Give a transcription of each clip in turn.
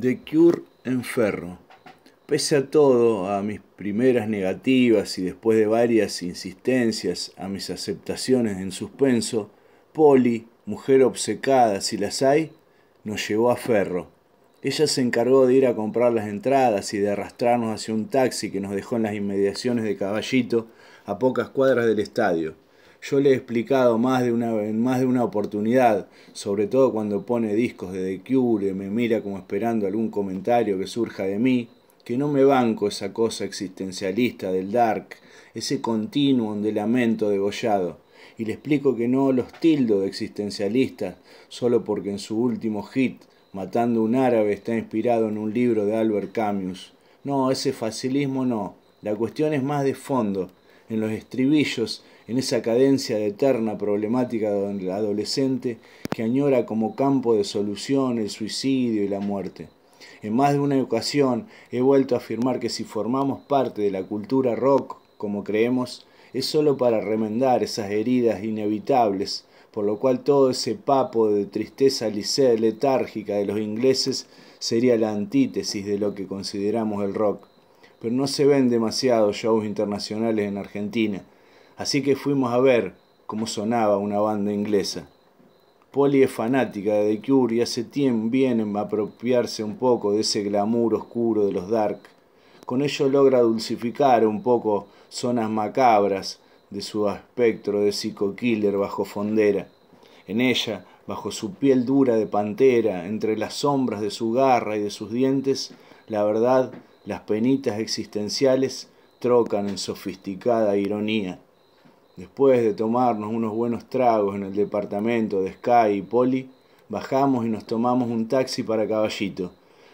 De Cure en Ferro. Pese a todo, a mis primeras negativas y después de varias insistencias a mis aceptaciones en suspenso, Polly, mujer obcecada si las hay, nos llevó a Ferro. Ella se encargó de ir a comprar las entradas y de arrastrarnos hacia un taxi que nos dejó en las inmediaciones de Caballito, a pocas cuadras del estadio. Yo le he explicado más de una, en más de una oportunidad, sobre todo cuando pone discos de The y me mira como esperando algún comentario que surja de mí, que no me banco esa cosa existencialista del dark, ese continuum de lamento degollado. Y le explico que no los tildo de existencialistas solo porque en su último hit, Matando un árabe, está inspirado en un libro de Albert Camus. No, ese facilismo no. La cuestión es más de fondo, en los estribillos, en esa cadencia de eterna problemática del adolescente que añora como campo de solución el suicidio y la muerte. En más de una ocasión he vuelto a afirmar que si formamos parte de la cultura rock, como creemos, es sólo para remendar esas heridas inevitables, por lo cual todo ese papo de tristeza letárgica de los ingleses sería la antítesis de lo que consideramos el rock pero no se ven demasiados shows internacionales en Argentina, así que fuimos a ver cómo sonaba una banda inglesa. Polly es fanática de The Cure y hace tiempo bien a apropiarse un poco de ese glamour oscuro de los dark. Con ello logra dulcificar un poco zonas macabras de su espectro de psico-killer bajo fondera. En ella, bajo su piel dura de pantera, entre las sombras de su garra y de sus dientes, la verdad las penitas existenciales trocan en sofisticada ironía. Después de tomarnos unos buenos tragos en el departamento de Sky y Poli, bajamos y nos tomamos un taxi para Caballito.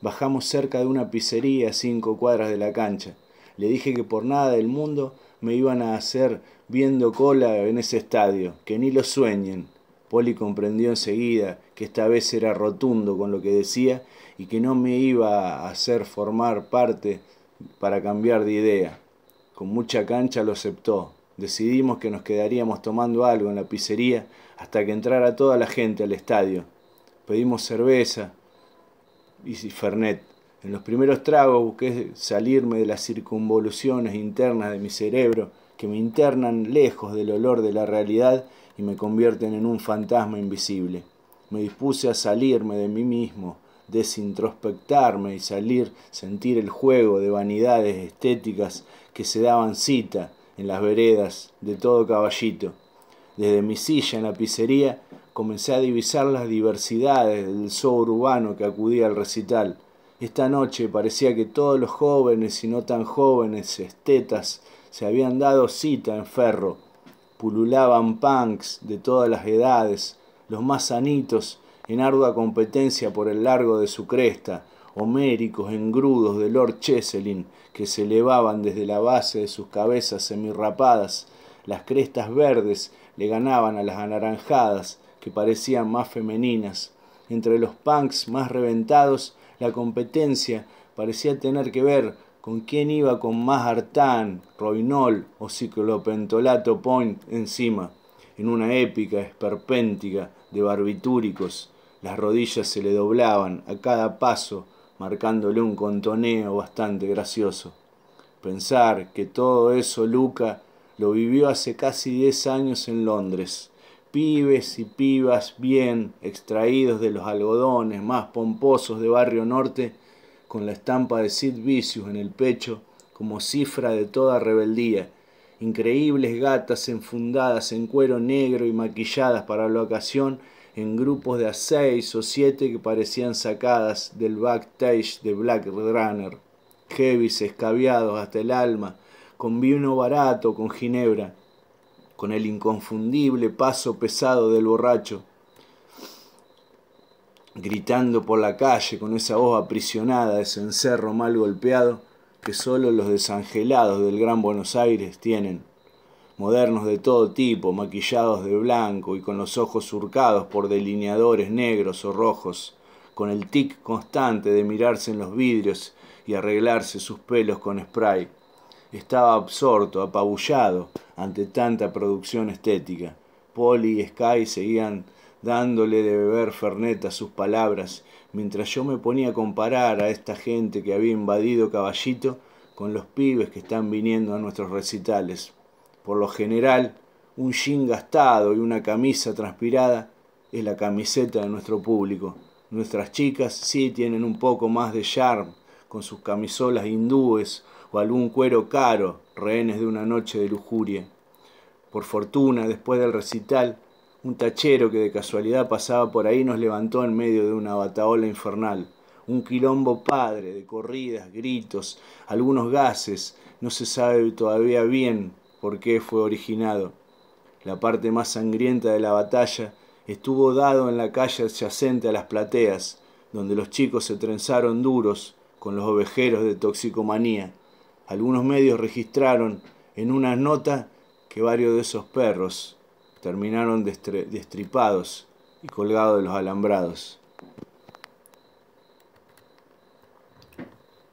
Bajamos cerca de una pizzería a cinco cuadras de la cancha. Le dije que por nada del mundo me iban a hacer viendo cola en ese estadio, que ni lo sueñen. Poli comprendió enseguida que esta vez era rotundo con lo que decía y que no me iba a hacer formar parte para cambiar de idea. Con mucha cancha lo aceptó. Decidimos que nos quedaríamos tomando algo en la pizzería hasta que entrara toda la gente al estadio. Pedimos cerveza y fernet. En los primeros tragos busqué salirme de las circunvoluciones internas de mi cerebro que me internan lejos del olor de la realidad y me convierten en un fantasma invisible. Me dispuse a salirme de mí mismo, desintrospectarme y salir, sentir el juego de vanidades estéticas que se daban cita en las veredas de todo caballito. Desde mi silla en la pizzería comencé a divisar las diversidades del zoo urbano que acudía al recital. Esta noche parecía que todos los jóvenes y no tan jóvenes estetas se habían dado cita en ferro. Pululaban punks de todas las edades, los más sanitos en ardua competencia por el largo de su cresta, homéricos engrudos de Lord Cheselin que se elevaban desde la base de sus cabezas semirrapadas, las crestas verdes le ganaban a las anaranjadas que parecían más femeninas. Entre los punks más reventados, la competencia parecía tener que ver con quién iba con más artán, roinol o ciclopentolato point encima, en una épica esperpéntica de barbitúricos las rodillas se le doblaban a cada paso, marcándole un contoneo bastante gracioso. Pensar que todo eso Luca lo vivió hace casi diez años en Londres. Pibes y pibas bien extraídos de los algodones más pomposos de Barrio Norte, con la estampa de Sid Vicious en el pecho como cifra de toda rebeldía. Increíbles gatas enfundadas en cuero negro y maquilladas para la ocasión en grupos de a seis o siete que parecían sacadas del backstage de Black Runner, heavies escabiados hasta el alma, con vino barato, con ginebra, con el inconfundible paso pesado del borracho, gritando por la calle con esa voz aprisionada ese encerro mal golpeado que solo los desangelados del Gran Buenos Aires tienen modernos de todo tipo, maquillados de blanco y con los ojos surcados por delineadores negros o rojos, con el tic constante de mirarse en los vidrios y arreglarse sus pelos con spray. Estaba absorto, apabullado ante tanta producción estética. Polly y Sky seguían dándole de beber ferneta sus palabras, mientras yo me ponía a comparar a esta gente que había invadido Caballito con los pibes que están viniendo a nuestros recitales. Por lo general, un jean gastado y una camisa transpirada es la camiseta de nuestro público. Nuestras chicas sí tienen un poco más de charme, con sus camisolas hindúes o algún cuero caro, rehenes de una noche de lujuria. Por fortuna, después del recital, un tachero que de casualidad pasaba por ahí nos levantó en medio de una bataola infernal. Un quilombo padre de corridas, gritos, algunos gases, no se sabe todavía bien por qué fue originado. La parte más sangrienta de la batalla estuvo dado en la calle adyacente a las plateas, donde los chicos se trenzaron duros con los ovejeros de toxicomanía. Algunos medios registraron en una nota que varios de esos perros terminaron destripados y colgados de los alambrados.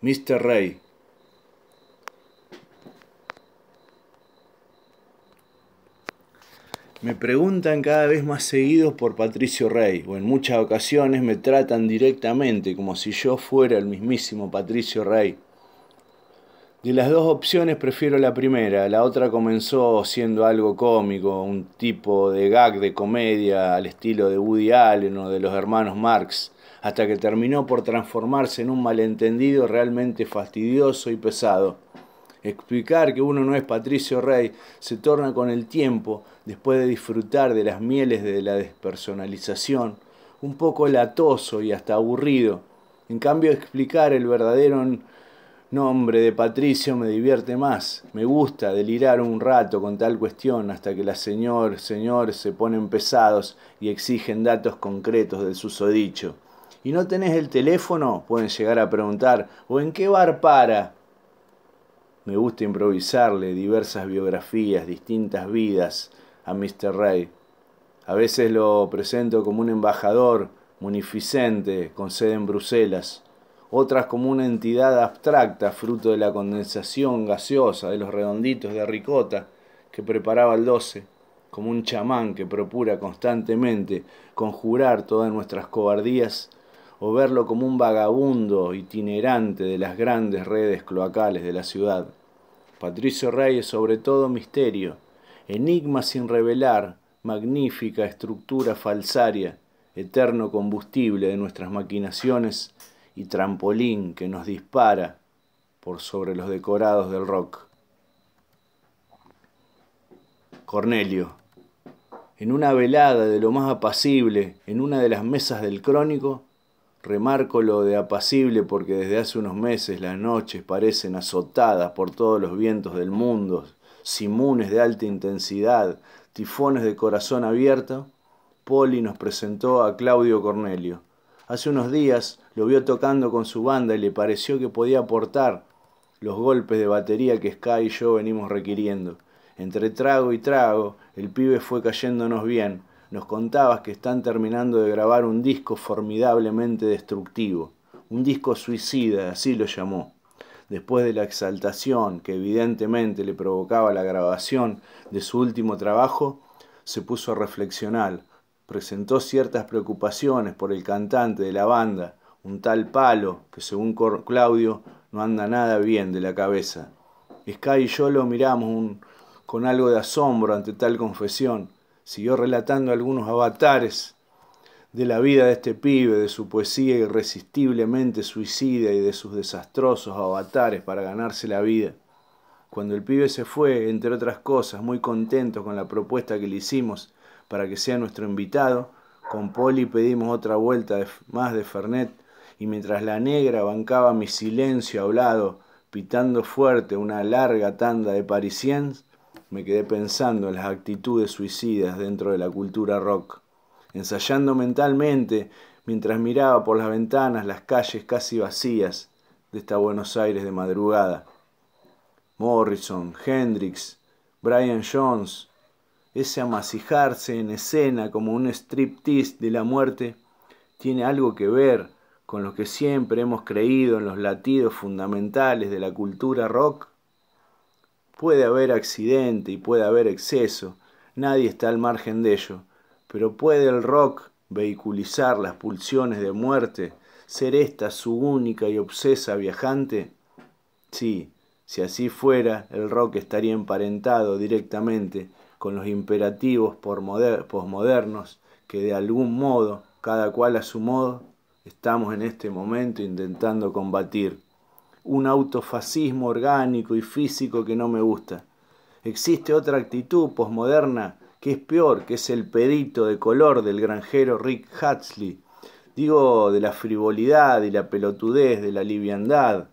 Mr. Ray Me preguntan cada vez más seguidos por Patricio Rey, o en muchas ocasiones me tratan directamente como si yo fuera el mismísimo Patricio Rey. De las dos opciones prefiero la primera, la otra comenzó siendo algo cómico, un tipo de gag de comedia al estilo de Woody Allen o de los hermanos Marx, hasta que terminó por transformarse en un malentendido realmente fastidioso y pesado. Explicar que uno no es Patricio Rey se torna con el tiempo, después de disfrutar de las mieles de la despersonalización, un poco latoso y hasta aburrido. En cambio, explicar el verdadero nombre de Patricio me divierte más. Me gusta delirar un rato con tal cuestión hasta que las señor, señor se ponen pesados y exigen datos concretos del susodicho. ¿Y no tenés el teléfono? Pueden llegar a preguntar. ¿O en qué bar para? Me gusta improvisarle diversas biografías, distintas vidas a Mr. Ray. A veces lo presento como un embajador munificente con sede en Bruselas, otras como una entidad abstracta fruto de la condensación gaseosa de los redonditos de ricota que preparaba el 12, como un chamán que procura constantemente conjurar todas nuestras cobardías o verlo como un vagabundo itinerante de las grandes redes cloacales de la ciudad. Patricio Reyes sobre todo misterio, enigma sin revelar, magnífica estructura falsaria, eterno combustible de nuestras maquinaciones y trampolín que nos dispara por sobre los decorados del rock. Cornelio, en una velada de lo más apacible, en una de las mesas del crónico, Remarco lo de apacible porque desde hace unos meses las noches parecen azotadas por todos los vientos del mundo, simunes de alta intensidad, tifones de corazón abierto. Poli nos presentó a Claudio Cornelio. Hace unos días lo vio tocando con su banda y le pareció que podía aportar los golpes de batería que Sky y yo venimos requiriendo. Entre trago y trago, el pibe fue cayéndonos bien nos contabas que están terminando de grabar un disco formidablemente destructivo, un disco suicida, así lo llamó. Después de la exaltación que evidentemente le provocaba la grabación de su último trabajo, se puso a reflexionar, presentó ciertas preocupaciones por el cantante de la banda, un tal Palo, que según Claudio no anda nada bien de la cabeza. Sky y yo lo miramos con algo de asombro ante tal confesión siguió relatando algunos avatares de la vida de este pibe, de su poesía irresistiblemente suicida y de sus desastrosos avatares para ganarse la vida. Cuando el pibe se fue, entre otras cosas, muy contento con la propuesta que le hicimos para que sea nuestro invitado, con Poli pedimos otra vuelta más de Fernet y mientras la negra bancaba mi silencio hablado, pitando fuerte una larga tanda de parisiens, me quedé pensando en las actitudes suicidas dentro de la cultura rock, ensayando mentalmente mientras miraba por las ventanas las calles casi vacías de esta Buenos Aires de madrugada. Morrison, Hendrix, Brian Jones, ese amasijarse en escena como un striptease de la muerte, tiene algo que ver con lo que siempre hemos creído en los latidos fundamentales de la cultura rock? Puede haber accidente y puede haber exceso, nadie está al margen de ello, pero puede el rock vehiculizar las pulsiones de muerte, ser esta su única y obsesa viajante? Sí, si así fuera, el rock estaría emparentado directamente con los imperativos posmodernos que de algún modo, cada cual a su modo, estamos en este momento intentando combatir un autofascismo orgánico y físico que no me gusta. Existe otra actitud posmoderna que es peor, que es el pedito de color del granjero Rick Huxley. Digo, de la frivolidad y la pelotudez, de la liviandad,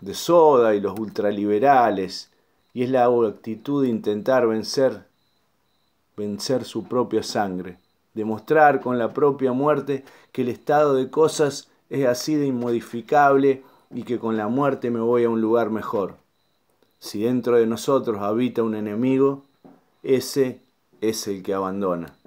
de Soda y los ultraliberales. Y es la actitud de intentar vencer, vencer su propia sangre. Demostrar con la propia muerte que el estado de cosas es así de inmodificable y que con la muerte me voy a un lugar mejor. Si dentro de nosotros habita un enemigo, ese es el que abandona.